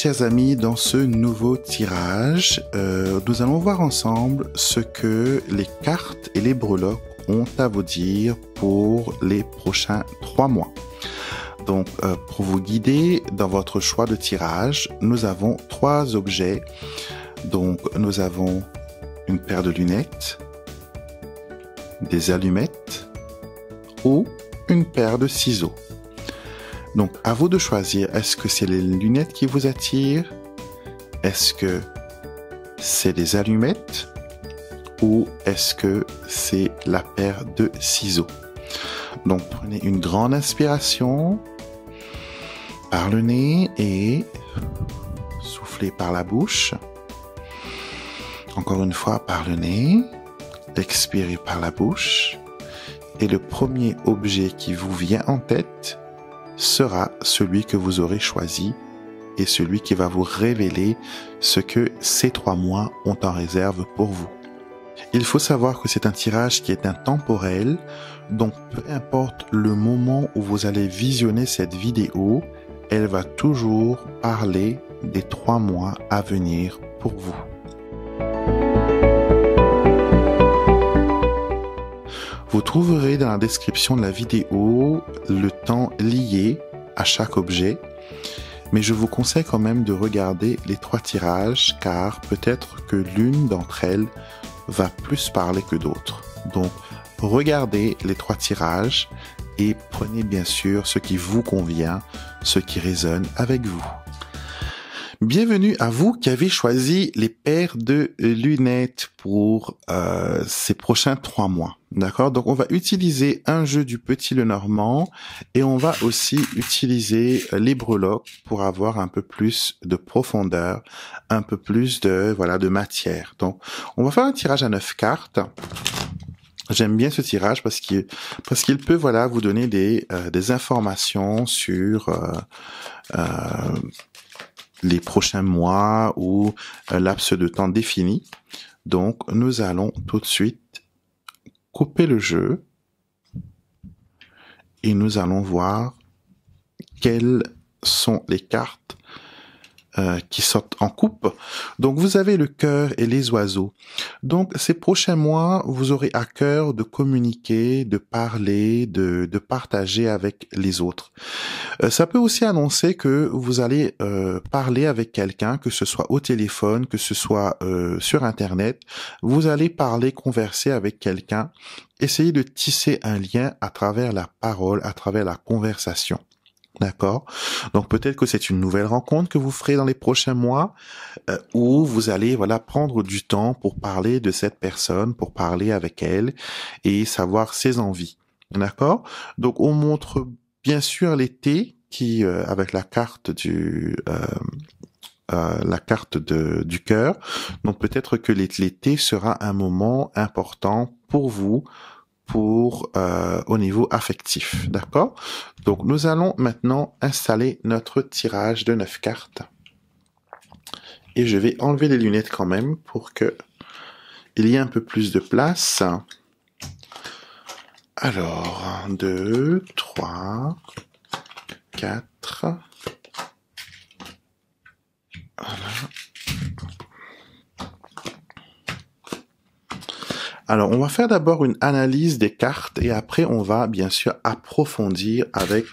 chers amis, dans ce nouveau tirage, euh, nous allons voir ensemble ce que les cartes et les breloques ont à vous dire pour les prochains trois mois. Donc, euh, pour vous guider dans votre choix de tirage, nous avons trois objets. Donc, nous avons une paire de lunettes, des allumettes ou une paire de ciseaux. Donc à vous de choisir, est-ce que c'est les lunettes qui vous attirent Est-ce que c'est les allumettes Ou est-ce que c'est la paire de ciseaux Donc prenez une grande inspiration par le nez et soufflez par la bouche. Encore une fois par le nez, expirez par la bouche. Et le premier objet qui vous vient en tête, sera celui que vous aurez choisi et celui qui va vous révéler ce que ces trois mois ont en réserve pour vous. Il faut savoir que c'est un tirage qui est intemporel, donc peu importe le moment où vous allez visionner cette vidéo, elle va toujours parler des trois mois à venir pour vous. Vous trouverez dans la description de la vidéo le temps lié à chaque objet, mais je vous conseille quand même de regarder les trois tirages car peut-être que l'une d'entre elles va plus parler que d'autres. Donc regardez les trois tirages et prenez bien sûr ce qui vous convient, ce qui résonne avec vous. Bienvenue à vous qui avez choisi les paires de lunettes pour euh, ces prochains trois mois. D'accord Donc on va utiliser un jeu du petit Lenormand et on va aussi utiliser euh, les breloques pour avoir un peu plus de profondeur, un peu plus de voilà de matière. Donc on va faire un tirage à neuf cartes. J'aime bien ce tirage parce qu'il parce qu'il peut voilà vous donner des euh, des informations sur les prochains mois ou un euh, laps de temps défini. Donc, nous allons tout de suite couper le jeu et nous allons voir quelles sont les cartes euh, qui sortent en coupe. Donc vous avez le cœur et les oiseaux. Donc ces prochains mois, vous aurez à cœur de communiquer, de parler, de, partager avec les autres. Euh, ça peut aussi annoncer que vous allez euh, parler avec quelqu'un, que ce soit au téléphone, que ce soit sur Internet. Vous allez parler, converser avec quelqu'un. Essayez de tisser un lien à travers la parole, à travers la conversation. D'accord Donc peut-être que c'est une nouvelle rencontre que vous ferez dans les prochains mois euh, où vous allez voilà prendre du temps pour parler de cette personne, pour parler avec elle et savoir ses envies. D'accord Donc on montre bien sûr l'été qui euh, avec la carte du euh, la carte de, du cœur. Donc peut-être que l'été sera un moment important pour vous pour euh, au niveau affectif, d'accord Donc nous allons maintenant installer notre tirage de neuf cartes. Et je vais enlever les lunettes quand même pour que il y ait un peu plus de place. Alors, 2, 3, 4. Voilà. Alors, on va faire d'abord une analyse des cartes et après, on va bien sûr approfondir avec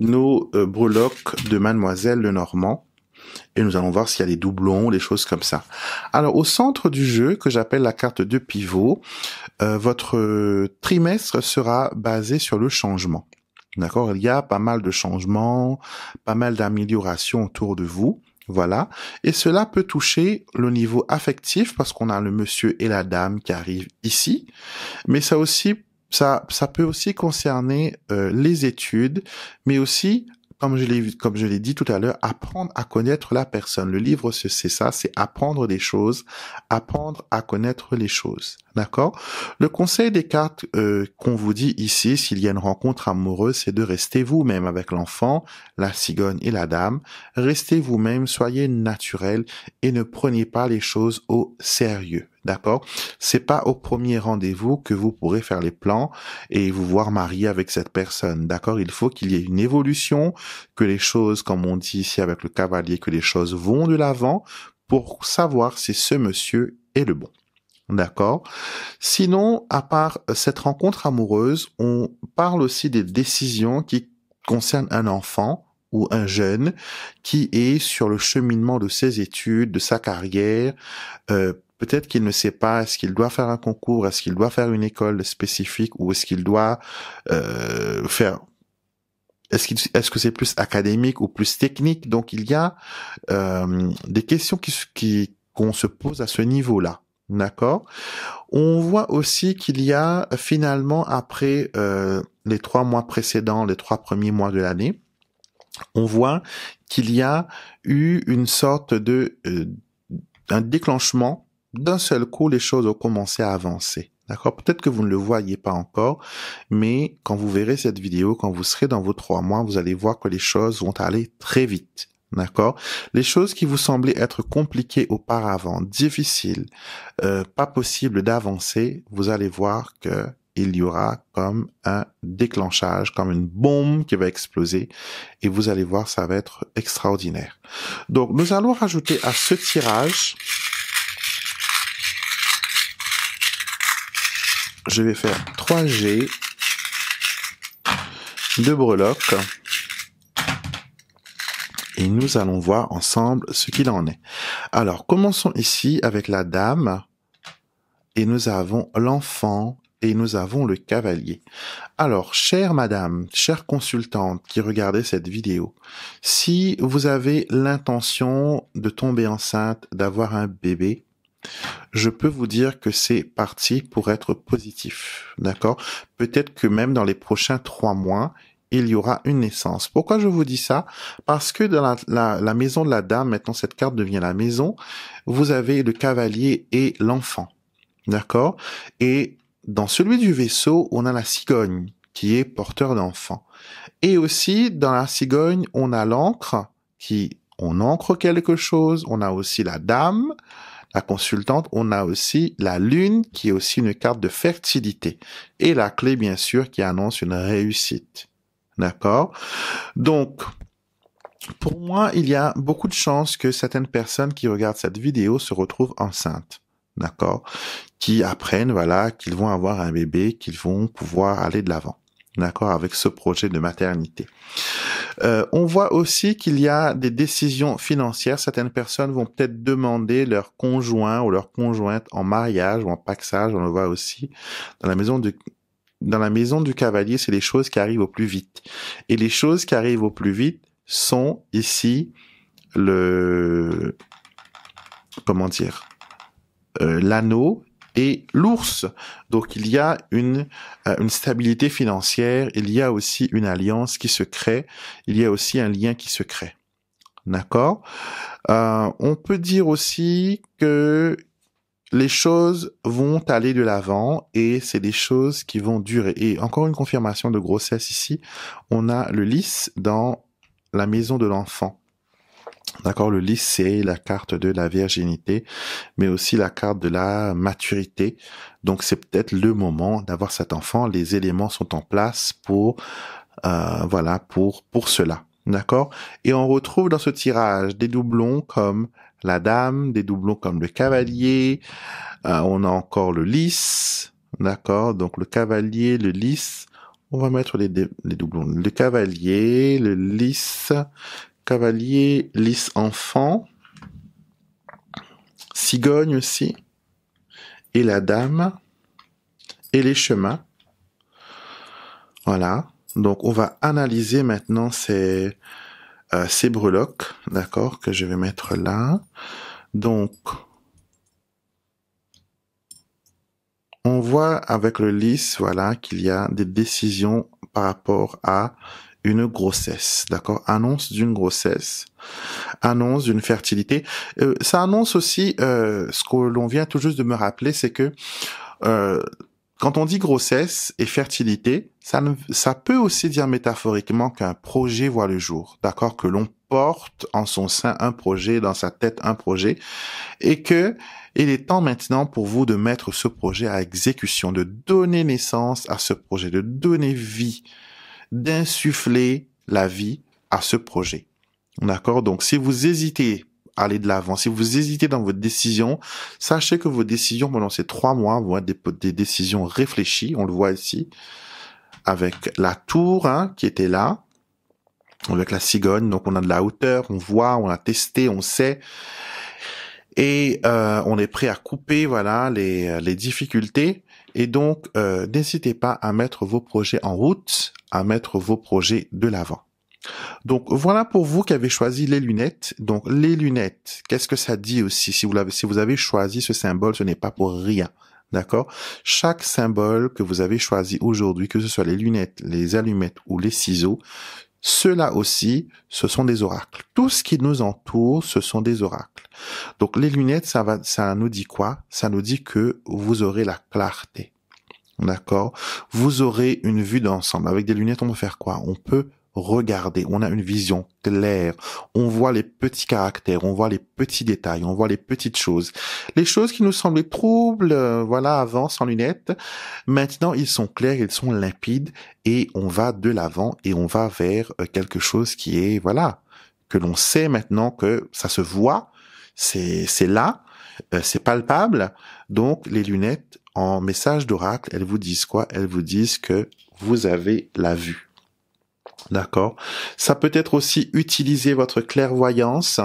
nos euh, breloques de Mademoiselle Lenormand. Et nous allons voir s'il y a des doublons, des choses comme ça. Alors, au centre du jeu, que j'appelle la carte de pivot, euh, votre trimestre sera basé sur le changement. D'accord Il y a pas mal de changements, pas mal d'améliorations autour de vous. Voilà. Et cela peut toucher le niveau affectif parce qu'on a le monsieur et la dame qui arrivent ici. Mais ça aussi, ça, ça peut aussi concerner euh, les études, mais aussi comme je l'ai comme je l'ai dit tout à l'heure, apprendre à connaître la personne. Le livre, c'est ça, c'est apprendre des choses, apprendre à connaître les choses. D'accord Le conseil des cartes euh, qu'on vous dit ici, s'il y a une rencontre amoureuse, c'est de rester vous-même avec l'enfant, la cigogne et la dame. Restez vous-même, soyez naturel et ne prenez pas les choses au sérieux. D'accord C'est pas au premier rendez-vous que vous pourrez faire les plans et vous voir marier avec cette personne. D'accord Il faut qu'il y ait une évolution, que les choses, comme on dit ici avec le cavalier, que les choses vont de l'avant pour savoir si ce monsieur est le bon. D'accord Sinon, à part cette rencontre amoureuse, on parle aussi des décisions qui concernent un enfant ou un jeune qui est sur le cheminement de ses études, de sa carrière, euh, peut-être qu'il ne sait pas est-ce qu'il doit faire un concours, est-ce qu'il doit faire une école spécifique ou est-ce qu'il doit euh, faire est-ce est que c'est plus académique ou plus technique Donc il y a euh, des questions qui qu'on se pose à ce niveau-là. D'accord. On voit aussi qu'il y a finalement après euh, les trois mois précédents, les trois premiers mois de l'année, on voit qu'il y a eu une sorte de déclenchement d'un seul coup, les choses ont commencé à avancer. D'accord Peut-être que vous ne le voyez pas encore, mais quand vous verrez cette vidéo, quand vous serez dans vos trois mois, vous allez voir que les choses vont aller très vite. D'accord Les choses qui vous semblaient être compliquées auparavant, difficiles, euh, pas possible d'avancer, vous allez voir que il y aura comme un déclenchage, comme une bombe qui va exploser et vous allez voir, ça va être extraordinaire. Donc, nous allons rajouter à ce tirage je vais faire 3G de breloques et nous allons voir ensemble ce qu'il en est. Alors, commençons ici avec la dame et nous avons l'enfant et nous avons le cavalier. Alors, chère madame, chère consultante qui regardait cette vidéo, si vous avez l'intention de tomber enceinte, d'avoir un bébé, je peux vous dire que c'est parti pour être positif. D'accord Peut-être que même dans les prochains trois mois, il y aura une naissance. Pourquoi je vous dis ça Parce que dans la, maison de la dame, maintenant cette carte devient la maison, vous avez le cavalier et l'enfant. D'accord Et dans celui du vaisseau, on a la cigogne qui est porteur d'enfant. Et aussi, dans la cigogne, on a l'encre qui, on encre quelque chose. On a aussi la dame, la consultante, on a aussi la lune qui est aussi une carte de fertilité et la clé bien sûr qui annonce une réussite. D'accord Donc, pour moi, il y a beaucoup de chances que certaines personnes qui regardent cette vidéo se retrouvent enceintes. D'accord Qui apprennent, voilà, qu'ils vont avoir un bébé, qu'ils vont pouvoir aller de l'avant d'accord, avec ce projet de maternité. Euh, on voit aussi qu'il y a des décisions financières. Certaines personnes vont peut-être demander leur conjoint ou leur conjointe en mariage ou en paxage. On le voit aussi dans la maison du dans la maison du cavalier, c'est les choses qui arrivent au plus vite. Et les choses qui arrivent au plus vite sont ici le comment dire euh, l'anneau et l'ours. Donc il y a euh, une, stabilité financière, il y a aussi une alliance qui se crée, il y a aussi un lien qui se crée. D'accord euh, On peut dire aussi que les choses vont aller de l'avant et c'est des choses qui vont durer. Et encore une confirmation de grossesse ici, on a le lys dans la maison de l'enfant. D'accord, le c'est la carte de la virginité, mais aussi la carte de la maturité. Donc c'est peut-être le moment d'avoir cet enfant. Les éléments sont en place pour, euh, voilà, pour pour cela. D'accord. Et on retrouve dans ce tirage des doublons comme la dame, des doublons comme le cavalier. Euh, on a encore le lys. D'accord. Donc le cavalier, le lys. On va mettre les, les doublons. Le cavalier, le lys, Cavalier, Lys Enfant, Cigogne aussi, et la Dame, et les chemins. Voilà. Donc, on va analyser maintenant ces, euh, ces breloques, d'accord, que je vais mettre là. Donc, on voit avec le lys, voilà, qu'il y a des décisions par rapport à une grossesse, d'accord Annonce d'une grossesse, annonce d'une fertilité. Euh, ça annonce aussi euh, ce que l'on vient tout juste de me rappeler, c'est que euh, quand on dit grossesse et fertilité, ça, ça peut aussi dire métaphoriquement qu'un projet voit le jour, d'accord Que l'on porte en son sein un projet, dans sa tête un projet, et que il est temps maintenant pour vous de mettre ce projet à exécution, de donner naissance à ce projet, de donner vie d'insuffler la vie à ce projet. D'accord Donc si vous hésitez à aller de l'avant, si vous hésitez dans votre décision, sachez que vos décisions pendant ces trois mois vont être des, décisions réfléchies, on le voit ici, avec la tour hein, qui était là, avec la cigogne, donc on a de la hauteur, on voit, on a testé, on sait et euh, on est prêt à couper voilà les difficultés et donc, euh, n'hésitez pas à mettre vos projets en route, à mettre vos projets de l'avant. Donc voilà pour vous qui avez choisi les lunettes. Donc les lunettes, qu'est-ce que ça dit aussi si vous, l'avez si vous avez choisi ce symbole, ce n'est pas pour rien. D'accord Chaque symbole que vous avez choisi aujourd'hui, que ce soit les lunettes, les allumettes ou les ciseaux, ceux-là aussi, ce sont des oracles. Tout ce qui nous entoure, ce sont des oracles. Donc les lunettes, ça, va, ça nous dit quoi Ça nous dit que vous aurez la clarté. D'accord Vous aurez une vue d'ensemble. Avec des lunettes, on peut faire quoi On peut Regardez, on a une vision claire, on voit les petits caractères, on voit les petits détails, on voit les petites choses. Les choses qui nous semblaient troubles, euh, voilà, avant, sans lunettes, maintenant ils sont clairs, ils sont limpides et on va de l'avant et on va vers euh, quelque chose qui est, voilà, que l'on sait maintenant que ça se voit, c'est, là, euh, c'est palpable. Donc les lunettes en message d'oracle, elles vous disent quoi Elles vous disent que vous avez la vue d'accord Ça peut être aussi utiliser votre clairvoyance,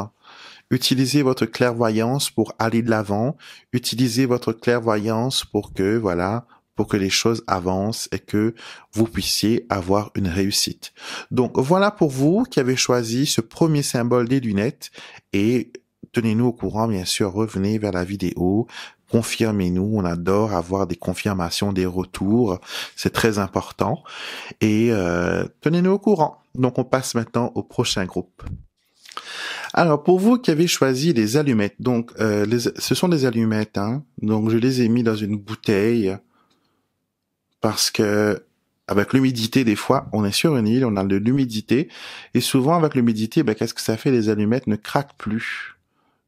utiliser votre clairvoyance pour aller de l'avant, utiliser votre clairvoyance pour que, voilà, pour que les choses avancent et que vous puissiez avoir une réussite. Donc voilà pour vous qui avez choisi ce premier symbole des lunettes et tenez-nous au courant, bien sûr, revenez vers la vidéo, confirmez-nous. On adore avoir des confirmations, des retours. C'est très important. Et euh, tenez-nous au courant. Donc on passe maintenant au prochain groupe. Alors pour vous qui avez choisi les allumettes, donc euh, ce sont des allumettes, hein. donc je les ai mis dans une bouteille parce que avec l'humidité des fois, on est sur une île, on a de l'humidité et souvent avec l'humidité, ben, qu'est-ce que ça fait Les allumettes ne craquent plus.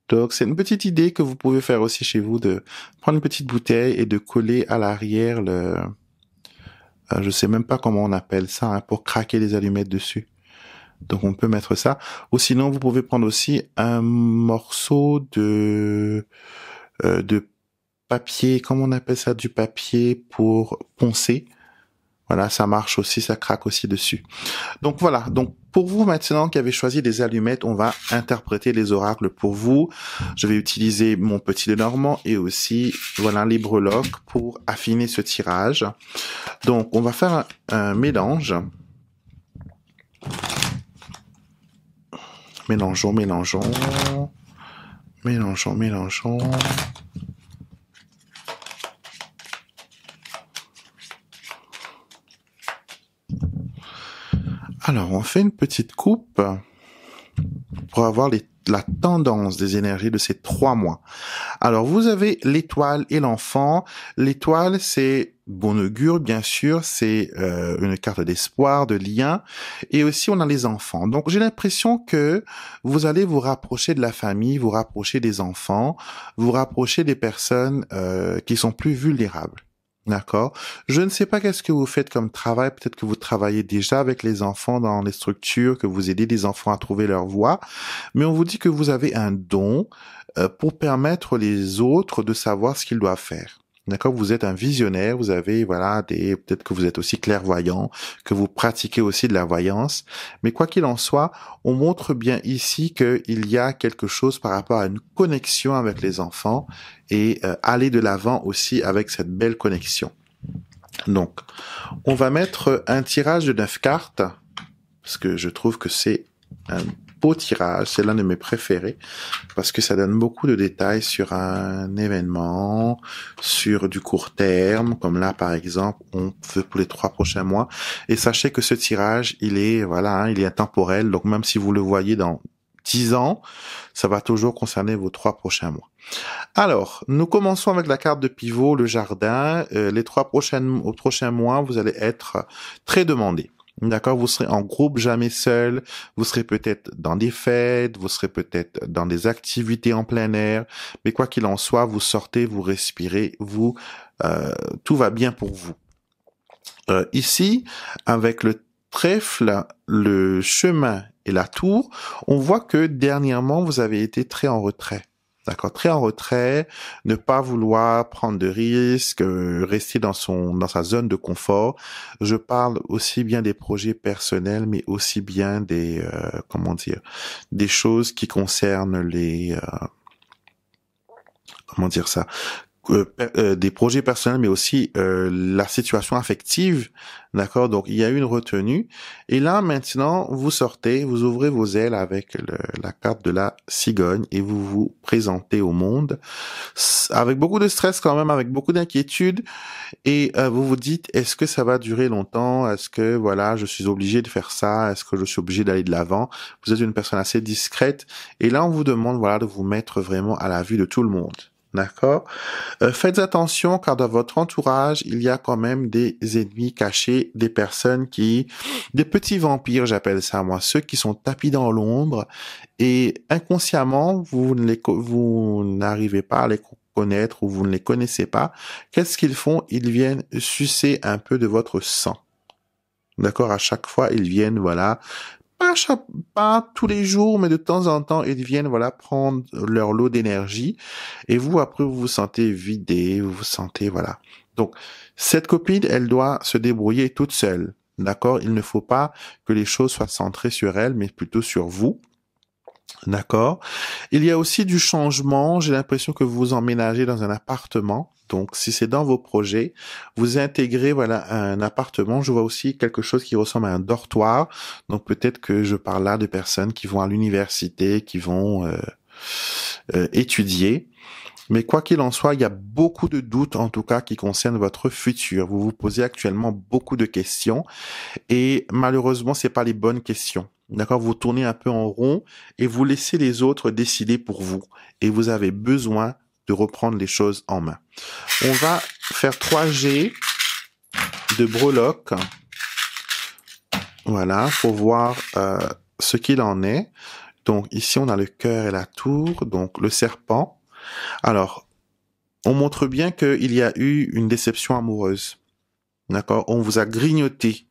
Donc c'est une petite idée que vous pouvez faire aussi chez vous de prendre une petite bouteille et de coller à l'arrière le euh, je sais même pas comment on appelle ça hein, pour craquer les allumettes dessus. Donc on peut mettre ça ou sinon vous pouvez prendre aussi un morceau de euh, de papier, comment on appelle ça du papier pour poncer voilà, ça marche aussi, ça craque aussi dessus. Donc voilà, donc pour vous maintenant qui avez choisi des allumettes, on va interpréter les oracles pour vous. Je vais utiliser mon petit Normand et aussi voilà les breloques pour affiner ce tirage. Donc on va faire un mélange. Mélangeons, mélangeons. Mélangeons, mélangeons. Alors, on fait une petite coupe pour avoir la tendance des énergies de ces trois mois. Alors, vous avez l'étoile et l'enfant. L'étoile, c'est bon augure, bien sûr, c'est euh, une carte d'espoir, de lien, et aussi on a les enfants. Donc j'ai l'impression que vous allez vous rapprocher de la famille, vous rapprocher des enfants, vous rapprocher des personnes euh, qui sont plus vulnérables. D'accord. Je ne sais pas qu'est-ce que vous faites comme travail. Peut-être que vous travaillez déjà avec les enfants dans les structures, que vous aidez les enfants à trouver leur voie. Mais on vous dit que vous avez un don euh, pour permettre les autres de savoir ce qu'ils doivent faire. D'accord, vous êtes un visionnaire, vous avez voilà des peut-être que vous êtes aussi clairvoyant, que vous pratiquez aussi de la voyance, mais quoi qu'il en soit, on montre bien ici qu'il y a quelque chose par rapport à une connexion avec les enfants et euh, aller de l'avant aussi avec cette belle connexion. Donc, on va mettre un tirage de neuf cartes parce que je trouve que c'est tirage. C'est l'un de mes préférés parce que ça donne beaucoup de détails sur un événement, sur du court terme, comme là par exemple, on veut pour les trois prochains mois. Et sachez que ce tirage, il est voilà, hein, il est intemporel. Donc même si vous le voyez dans dix ans, ça va toujours concerner vos trois prochains mois. Alors, nous commençons avec la carte de pivot, le jardin. Euh, les trois prochaines, prochains mois, vous allez être très demandé. D'accord, vous serez en groupe, jamais seul. Vous serez peut-être dans des fêtes, vous serez peut-être dans des activités en plein air, mais quoi qu'il en soit, vous sortez, vous respirez, vous euh, tout va bien pour vous. Euh, ici, avec le trèfle, le chemin et la tour, on voit que dernièrement vous avez été très en retrait. D'accord, très en retrait, ne pas vouloir prendre de risques, euh, rester dans son dans sa zone de confort. Je parle aussi bien des projets personnels, mais aussi bien des euh, comment dire, des choses qui concernent les euh, comment dire ça, euh, euh, des projets personnels, mais aussi euh, la situation affective, d'accord Donc, il y a une retenue. Et là, maintenant, vous sortez, vous ouvrez vos ailes avec la carte de la cigogne et vous vous présentez au monde avec beaucoup de stress quand même, avec beaucoup d'inquiétude. Et vous vous dites, est-ce que ça va durer longtemps Est-ce que, voilà, je suis obligé de faire ça Est-ce que je suis obligé d'aller de l'avant Vous êtes une personne assez discrète. Et là, on vous demande, voilà, de vous mettre vraiment à la vue de tout le monde. D'accord euh, Faites attention car dans votre entourage, il y a quand même des ennemis cachés, des personnes qui... des petits vampires, j'appelle ça moi, ceux qui sont tapis dans l'ombre et inconsciemment, vous vous n'arrivez pas à les connaître ou vous ne les connaissez pas. Qu'est-ce qu'ils font Ils viennent sucer un peu de votre sang. D'accord À chaque fois, ils viennent, voilà, pas, pas tous les jours, mais de temps en temps, ils viennent voilà prendre leur lot d'énergie. Et vous, après, vous vous sentez vidé, vous vous sentez voilà. Donc, cette copine, elle doit se débrouiller toute seule. D'accord Il ne faut pas que les choses soient centrées sur elle, mais plutôt sur vous. D'accord Il y a aussi du changement. J'ai l'impression que vous vous emménagez dans un appartement. Donc, si c'est dans vos projets, vous intégrez voilà un appartement. Je vois aussi quelque chose qui ressemble à un dortoir. Donc, peut-être que je parle là de personnes qui vont à l'université, qui vont euh, euh, étudier. Mais quoi qu'il en soit, il y a beaucoup de doutes, en tout cas, qui concernent votre futur. Vous vous posez actuellement beaucoup de questions et malheureusement, c'est pas les bonnes questions. D'accord? Vous tournez un peu en rond et vous laissez les autres décider pour vous. Et vous avez besoin de reprendre les choses en main. On va faire 3G de breloque. Voilà, faut voir euh, ce qu'il en est. Donc ici, on a le cœur et la tour, donc le serpent. Alors, on montre bien qu'il y a eu une déception amoureuse. D'accord On vous a grignoté.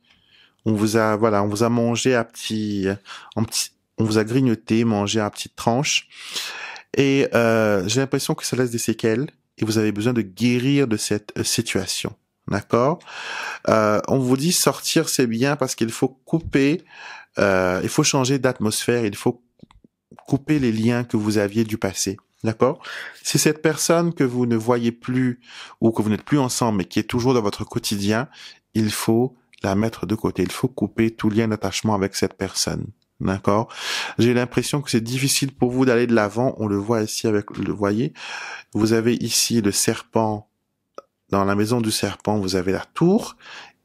On vous a, voilà, on vous a mangé à petit, on vous a grignoté, mangé à petite tranche. Et euh, j'ai l'impression que ça laisse des séquelles et vous avez besoin de guérir de cette euh, situation. D'accord euh, On vous dit sortir, c'est bien parce qu'il faut couper, il faut changer d'atmosphère, il faut couper les liens que vous aviez du passé. D'accord Si cette personne que vous ne voyez plus ou que vous n'êtes plus ensemble mais qui est toujours dans votre quotidien, il faut la mettre de côté. Il faut couper tout lien d'attachement avec cette personne. D'accord J'ai l'impression que c'est difficile pour vous d'aller de l'avant. On le voit ici avec le voyez. Vous avez ici le serpent. Dans la maison du serpent, vous avez la tour.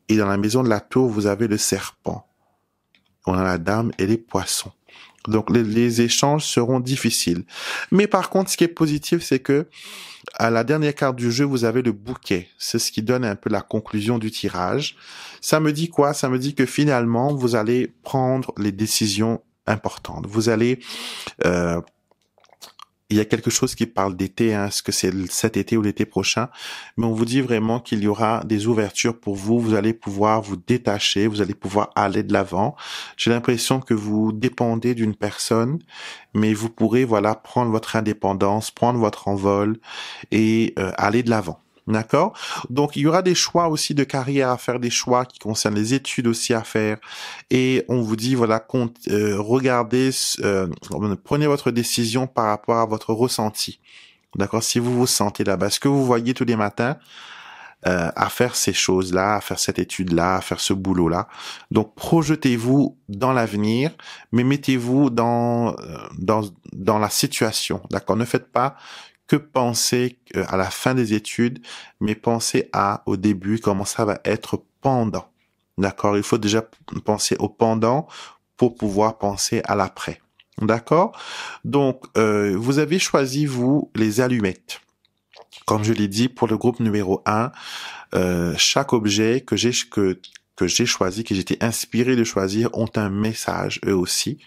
Et dans la maison de la tour, vous avez le serpent. On a la dame et les poissons. Donc les, échanges seront difficiles. Mais par contre, ce qui est positif, c'est que à la dernière carte du jeu, vous avez le bouquet. C'est ce qui donne un peu la conclusion du tirage. Ça me dit quoi Ça me dit que finalement, vous allez prendre les décisions importantes. Vous allez euh, il y a quelque chose qui parle d'été, hein, est-ce que c'est cet été ou l'été prochain, mais on vous dit vraiment qu'il y aura des ouvertures pour vous, vous allez pouvoir vous détacher, vous allez pouvoir aller de l'avant. J'ai l'impression que vous dépendez d'une personne, mais vous pourrez voilà prendre votre indépendance, prendre votre envol et euh, aller de l'avant. D'accord Donc il y aura des choix aussi de carrière à faire, des choix qui concernent les études aussi à faire. Et on vous dit, voilà, euh, regardez, euh, prenez votre décision par rapport à votre ressenti. D'accord Si vous vous sentez là-bas, ce que vous voyez tous les matins, euh, à faire ces choses-là, à faire cette étude-là, à faire ce boulot-là. Donc projetez-vous dans l'avenir, mais mettez-vous dans, dans, dans la situation. D'accord Ne faites pas que penser euh, à la fin des études, mais penser à, au début, comment ça va être pendant. D'accord Il faut déjà penser au pendant pour pouvoir penser à l'après. D'accord Donc, euh, vous avez choisi, vous, les allumettes. Comme je l'ai dit, pour le groupe numéro 1, euh, chaque objet que j'ai que, que j'ai choisi, que j'étais inspiré de choisir, ont un message eux aussi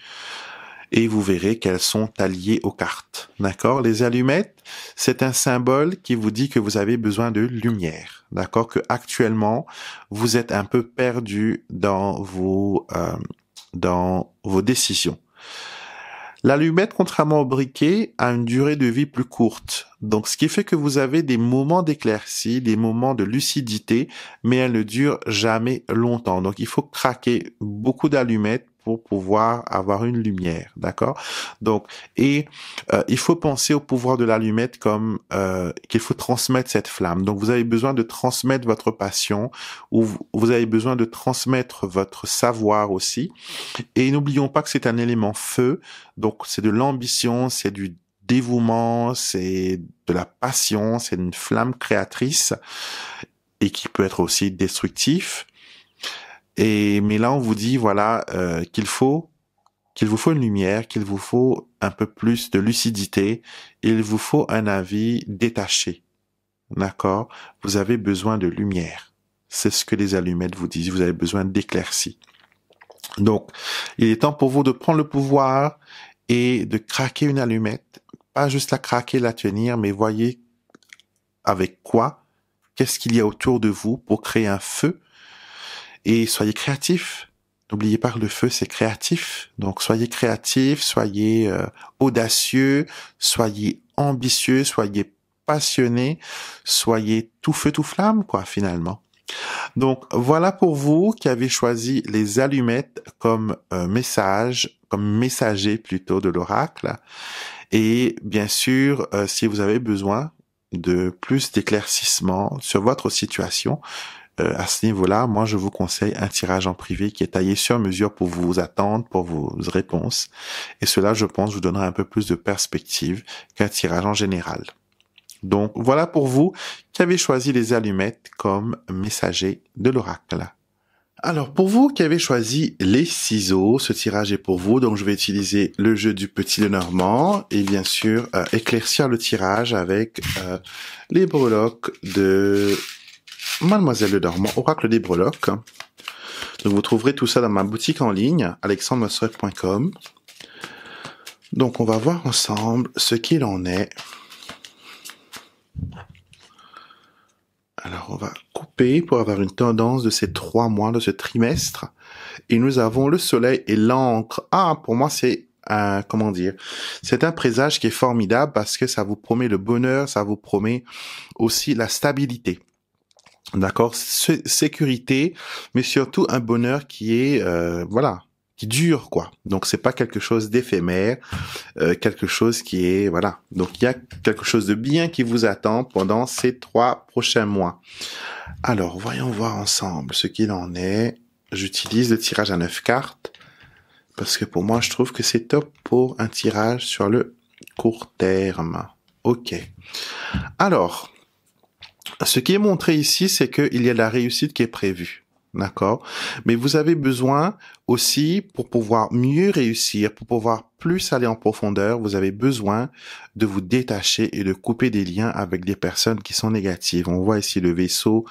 et vous verrez qu'elles sont alliées aux cartes. D'accord Les allumettes, c'est un symbole qui vous dit que vous avez besoin de lumière. D'accord Que actuellement, vous êtes un peu perdu dans vos euh, dans vos décisions. L'allumette, contrairement au briquet, a une durée de vie plus courte. Donc, ce qui fait que vous avez des moments d'éclaircie, des moments de lucidité, mais elle ne dure jamais longtemps. Donc, il faut craquer beaucoup d'allumettes pour pouvoir avoir une lumière, d'accord Donc, et euh, il faut penser au pouvoir de l'allumette comme euh, qu'il faut transmettre cette flamme. Donc, vous avez besoin de transmettre votre passion, ou vous avez besoin de transmettre votre savoir aussi. Et n'oublions pas que c'est un élément feu, donc c'est de l'ambition, c'est du dévouement, c'est de la passion, c'est une flamme créatrice et qui peut être aussi destructif. Et mais là, on vous dit voilà euh, qu'il faut qu'il vous faut une lumière, qu'il vous faut un peu plus de lucidité, il vous faut un avis détaché. D'accord Vous avez besoin de lumière. C'est ce que les allumettes vous disent. Vous avez besoin d'éclaircie. Donc, il est temps pour vous de prendre le pouvoir et de craquer une allumette. Pas juste la craquer, la tenir, mais voyez avec quoi, qu'est-ce qu'il y a autour de vous pour créer un feu et soyez créatifs. N'oubliez pas que le feu, c'est créatif. Donc soyez créatifs, soyez euh, audacieux, soyez ambitieux, soyez passionnés, soyez tout feu, tout flamme, quoi, finalement. Donc voilà pour vous qui avez choisi les allumettes comme euh, message, comme messager plutôt de l'oracle. Et bien sûr, euh, si vous avez besoin de plus d'éclaircissement sur votre situation, euh, à ce niveau-là, moi, je vous conseille un tirage en privé qui est taillé sur mesure pour vous attendre, pour vos réponses. Et cela, je pense, vous donnera un peu plus de perspective qu'un tirage en général. Donc, voilà pour vous qui avez choisi les allumettes comme messager de l'oracle. Alors pour vous qui avez choisi les ciseaux, ce tirage est pour vous, donc je vais utiliser le jeu du petit Lenormand et bien sûr euh, éclaircir le tirage avec euh, les breloques de Mademoiselle Dormant, Oracle des Breloques. vous trouverez tout ça dans ma boutique en ligne, alexandre.masseret.com. Donc on va voir ensemble ce qu'il en est. Alors on va couper pour avoir une tendance de ces trois mois, de ce trimestre. Et nous avons le soleil et l'encre. Ah, pour moi c'est comment dire, c'est un présage qui est formidable parce que ça vous promet le bonheur, ça vous promet aussi la stabilité. D'accord, sécurité, mais surtout un bonheur qui est euh, voilà, qui dure quoi. Donc c'est pas quelque chose d'éphémère, euh, quelque chose qui est voilà. Donc il y a quelque chose de bien qui vous attend pendant ces trois prochains mois. Alors voyons voir ensemble ce qu'il en est. J'utilise le tirage à neuf cartes parce que pour moi je trouve que c'est top pour un tirage sur le court terme. Ok. Alors ce qui est montré ici, c'est qu'il y a la réussite qui est prévue. D'accord Mais vous avez besoin aussi, pour pouvoir mieux réussir, pour pouvoir plus aller en profondeur, vous avez besoin de vous détacher et de couper des liens avec des personnes qui sont négatives. On voit ici le vaisseau,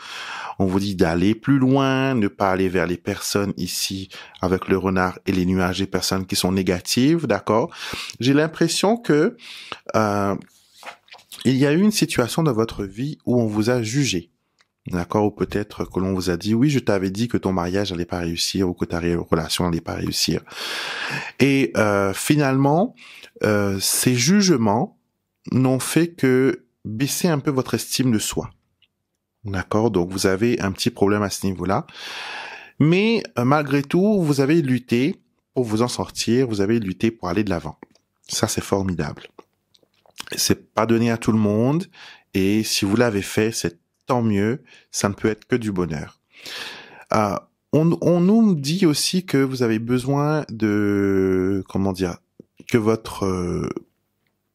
on vous dit d'aller plus loin, ne pas aller vers les personnes ici avec le renard et les nuages, des personnes qui sont négatives, d'accord J'ai l'impression que... Euh, il y a eu une situation dans votre vie où on vous a jugé. D'accord Ou peut-être que l'on vous a dit, oui, je t'avais dit que ton mariage n'allait pas réussir ou que ta relation n'allait pas réussir. Et euh, finalement, euh, ces jugements n'ont fait que baisser un peu votre estime de soi. D'accord Donc vous avez un petit problème à ce niveau-là. Mais euh, malgré tout, vous avez lutté pour vous en sortir, vous avez lutté pour aller de l'avant. Ça, c'est formidable. C'est pas donné à tout le monde. Et si vous l'avez fait, c'est tant mieux. Ça ne peut être que du bonheur. Ah, on, nous dit aussi que vous avez besoin de, comment dire, que votre euh,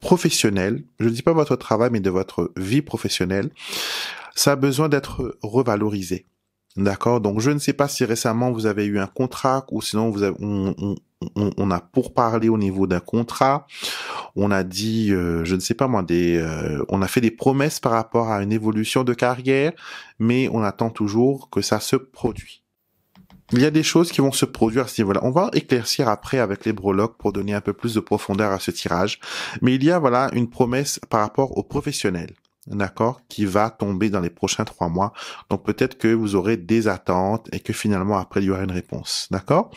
professionnel, je ne dis pas votre travail, mais de votre vie professionnelle, ça a besoin d'être revalorisé. D'accord Donc je ne sais pas si récemment vous avez eu un contrat ou sinon vous avez, on, on, on, a parler au niveau d'un contrat, on a dit, euh, je ne sais pas moi, des, euh, on a fait des promesses par rapport à une évolution de carrière, mais on attend toujours que ça se produit. Il y a des choses qui vont se produire à ce niveau On va éclaircir après avec les breloques pour donner un peu plus de profondeur à ce tirage, mais il y a voilà une promesse par rapport aux professionnels d'accord, qui va tomber dans les prochains trois mois. Donc peut-être que vous aurez des attentes et que finalement après il y aura une réponse, d'accord.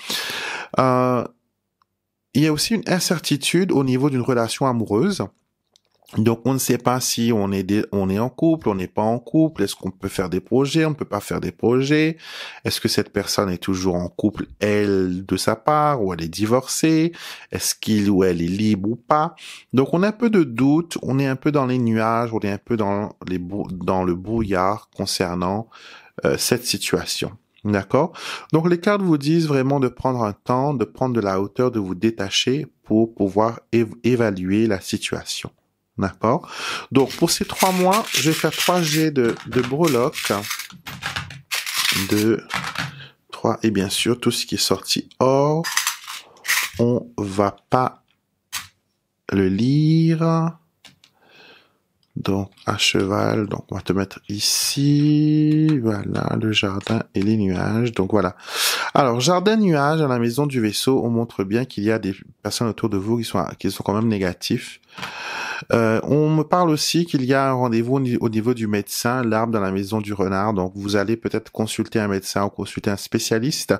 Euh, il y a aussi une incertitude au niveau d'une relation amoureuse. Donc on ne sait pas si on est on est en couple, on n'est pas en couple, est-ce qu'on peut faire des projets, on ne peut pas faire des projets, est-ce que cette personne est toujours en couple elle de sa part ou elle est divorcée, est-ce qu'il ou elle est libre ou pas. Donc on a un peu de doute, on est un peu dans les nuages, on est un peu dans les dans le brouillard concernant euh, cette situation. D'accord Donc les cartes vous disent vraiment de prendre un temps, de prendre de la hauteur, de vous détacher pour pouvoir évaluer la situation. D'accord Donc, pour ces trois mois, je vais faire trois G de, de breloque. trois, 3. Et bien sûr, tout ce qui est sorti Or, on va pas le lire. Donc, à cheval, donc on va te mettre ici, voilà, le jardin et les nuages, donc voilà. Alors, jardin-nuage à la maison du vaisseau, on montre bien qu'il y a des personnes autour de vous qui sont, qui sont quand même négatifs. Euh, on me parle aussi qu'il y a un rendez-vous au niveau du médecin, l'arbre dans la maison du renard. Donc vous allez peut-être consulter un médecin ou consulter un spécialiste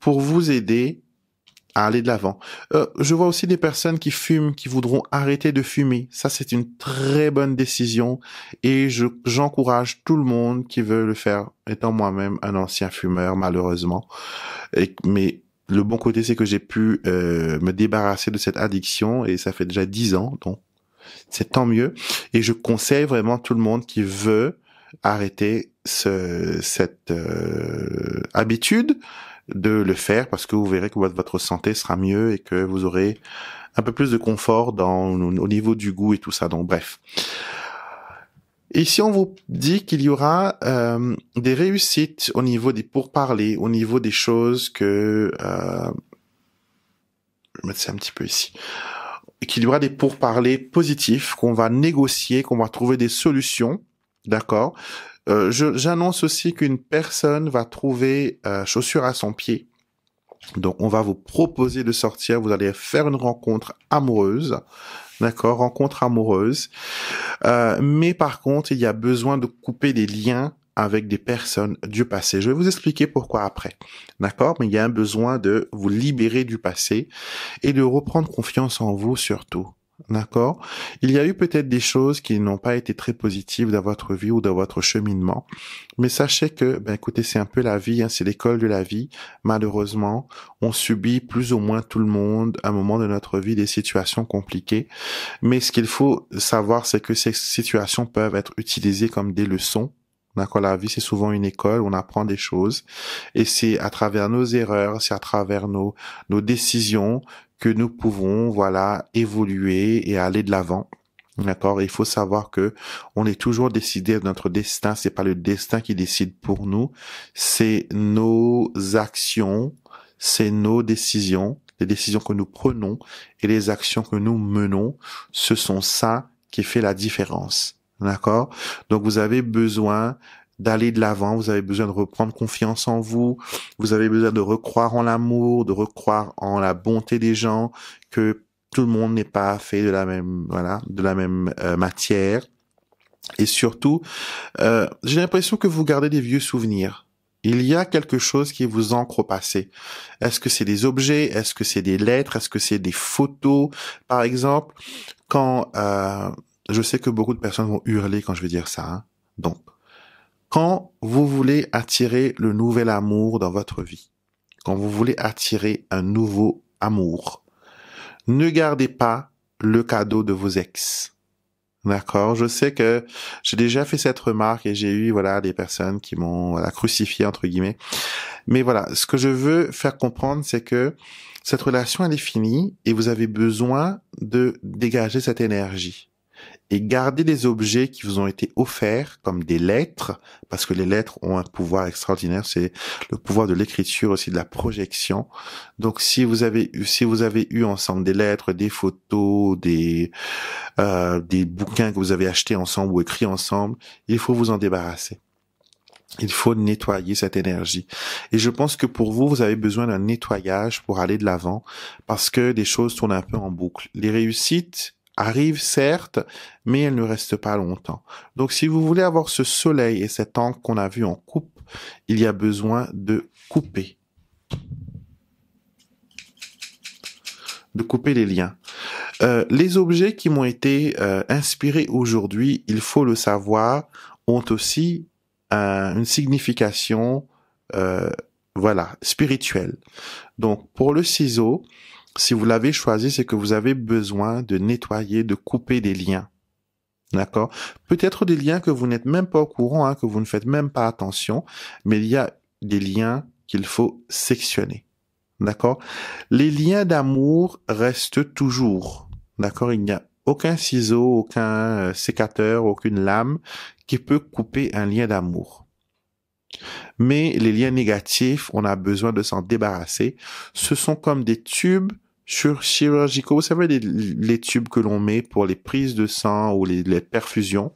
pour vous aider à aller de l'avant. Euh, je vois aussi des personnes qui fument, qui voudront arrêter de fumer. Ça, c'est une très bonne décision et je, j'encourage tout le monde qui veut le faire, étant moi-même un ancien fumeur, malheureusement. mais le bon côté, c'est que j'ai pu euh, me débarrasser de cette addiction et ça fait déjà dix ans, donc c'est tant mieux. Et je conseille vraiment tout le monde qui veut arrêter cette euh, habitude de le faire parce que vous verrez que votre santé sera mieux et que vous aurez un peu plus de confort au niveau du goût et tout ça. Donc bref. Et on vous dit qu'il y aura euh, des réussites au niveau des pourparlers, au niveau des choses que... Euh, je vais mettre ça un petit peu ici qu'il y aura des pourparlers positifs, qu'on va négocier, qu'on va trouver des solutions, d'accord euh, J'annonce aussi qu'une personne va trouver euh, chaussure à son pied. Donc, on va vous proposer de sortir. Vous allez faire une rencontre amoureuse. D'accord Rencontre amoureuse. Euh, mais par contre, il y a besoin de couper des liens avec des personnes du passé. Je vais vous expliquer pourquoi après. D'accord Mais il y a un besoin de vous libérer du passé et de reprendre confiance en vous surtout. D'accord Il y a eu peut-être des choses qui n'ont pas été très positives dans votre vie ou dans votre cheminement, mais sachez que, ben écoutez, c'est un peu la vie, hein, c'est l'école de la vie. Malheureusement, on subit plus ou moins tout le monde à un moment de notre vie des situations compliquées, mais ce qu'il faut savoir, c'est que ces situations peuvent être utilisées comme des leçons D'accord, la vie, c'est souvent une école, on apprend des choses. Et c'est à travers nos erreurs, c'est à travers nos, décisions que nous pouvons, voilà, évoluer et aller de l'avant. D'accord, il faut savoir que on est toujours décidé de notre destin, c'est pas le destin qui décide pour nous, c'est nos actions, c'est nos décisions, les décisions que nous prenons et les actions que nous menons, ce sont ça qui fait la différence. D'accord Donc vous avez besoin d'aller de l'avant, vous avez besoin de reprendre confiance en vous, vous avez besoin de recroire en l'amour, de recroire en la bonté des gens, que tout le monde n'est pas fait de la même voilà, de la même euh, matière. Et surtout, euh, j'ai l'impression que vous gardez des vieux souvenirs. Il y a quelque chose qui vous ancre au passé. Est-ce que c'est des objets Est-ce que c'est des lettres Est-ce que c'est des photos Par exemple, quand euh, je sais que beaucoup de personnes vont hurler quand je vais dire ça. Hein. Donc, quand vous voulez attirer le nouvel amour dans votre vie, quand vous voulez attirer un nouveau amour, ne gardez pas le cadeau de vos ex. D'accord, je sais que j'ai déjà fait cette remarque et j'ai eu voilà des personnes qui m'ont crucifié entre guillemets. Mais voilà, ce que je veux faire comprendre, c'est que cette relation elle est finie et vous avez besoin de dégager cette énergie et gardez les objets qui vous ont été offerts comme des lettres, parce que les lettres ont un pouvoir extraordinaire, c'est le pouvoir de l'écriture aussi de la projection. Donc si vous avez eu, si vous avez eu ensemble des lettres, des photos, des euh, des bouquins que vous avez achetés ensemble ou écrits ensemble, il faut vous en débarrasser. Il faut nettoyer cette énergie. Et je pense que pour vous, vous avez besoin d'un nettoyage pour aller de l'avant parce que des choses tournent un peu en boucle. Les réussites arrive certes, mais elle ne reste pas longtemps. Donc si vous voulez avoir ce soleil et cet angle qu'on a vu en coupe, il y a besoin de couper. De couper les liens. Euh, les objets qui m'ont été euh, inspirés aujourd'hui, il faut le savoir, ont aussi une signification, euh, voilà, spirituelle. Donc pour le ciseau, si vous l'avez choisi, c'est que vous avez besoin de nettoyer, de couper des liens. D'accord Peut-être des liens que vous n'êtes même pas au courant, hein, que vous ne faites même pas attention, mais il y a des liens qu'il faut sectionner. D'accord Les liens d'amour restent toujours. D'accord Il n'y a aucun ciseau, aucun euh, sécateur, aucune lame qui peut couper un lien d'amour. Mais les liens négatifs, on a besoin de s'en débarrasser. Ce sont comme des tubes chirurgicaux. Vous savez, les, tubes que l'on met pour les prises de sang ou les, perfusions.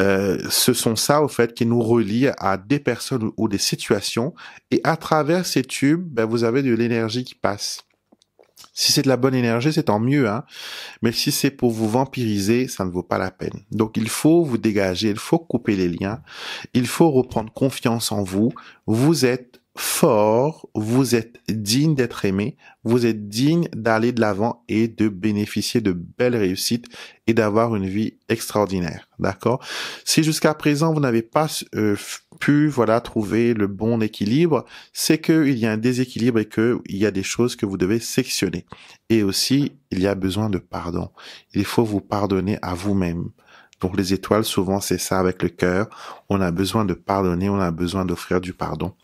Euh, ce sont ça, au fait, qui nous relie à des personnes ou des situations. Et à travers ces tubes, ben, vous avez de l'énergie qui passe. Si c'est de la bonne énergie, c'est tant mieux, hein. Mais si c'est pour vous vampiriser, ça ne vaut pas la peine. Donc il faut vous dégager, il faut couper les liens, il faut reprendre confiance en vous. Vous êtes fort, vous êtes digne d'être aimé, vous êtes digne d'aller de l'avant et de bénéficier de belles réussites et d'avoir une vie extraordinaire. D'accord Si jusqu'à présent vous n'avez pas euh, pu voilà trouver le bon équilibre, c'est qu'il y a un déséquilibre et qu'il y a des choses que vous devez sectionner. Et aussi, il y a besoin de pardon. Il faut vous pardonner à vous-même. Pour les étoiles, souvent c'est ça avec le cœur. On a besoin de pardonner, on a besoin d'offrir du pardon.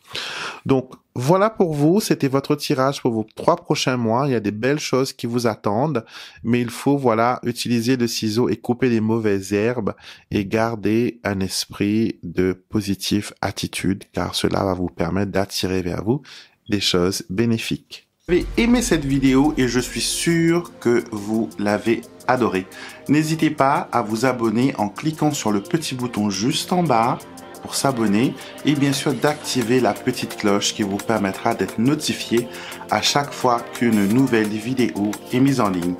Donc voilà pour vous, c'était votre tirage pour vos trois prochains mois. Il y a des belles choses qui vous attendent, mais il faut voilà utiliser le ciseau et couper les mauvaises herbes et garder un esprit de positive attitude, car cela va vous permettre d'attirer vers vous des choses bénéfiques. Vous avez aimé cette vidéo et je suis sûr que vous l'avez adoré. N'hésitez pas à vous abonner en cliquant sur le petit bouton juste en bas pour s'abonner et bien sûr d'activer la petite cloche qui vous permettra d'être notifié à chaque fois qu'une nouvelle vidéo est mise en ligne.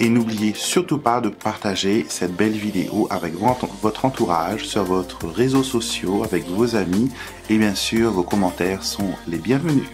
Et n'oubliez surtout pas de partager cette belle vidéo avec votre entourage, sur votre réseau sociaux, avec vos amis et bien sûr vos commentaires sont les bienvenus.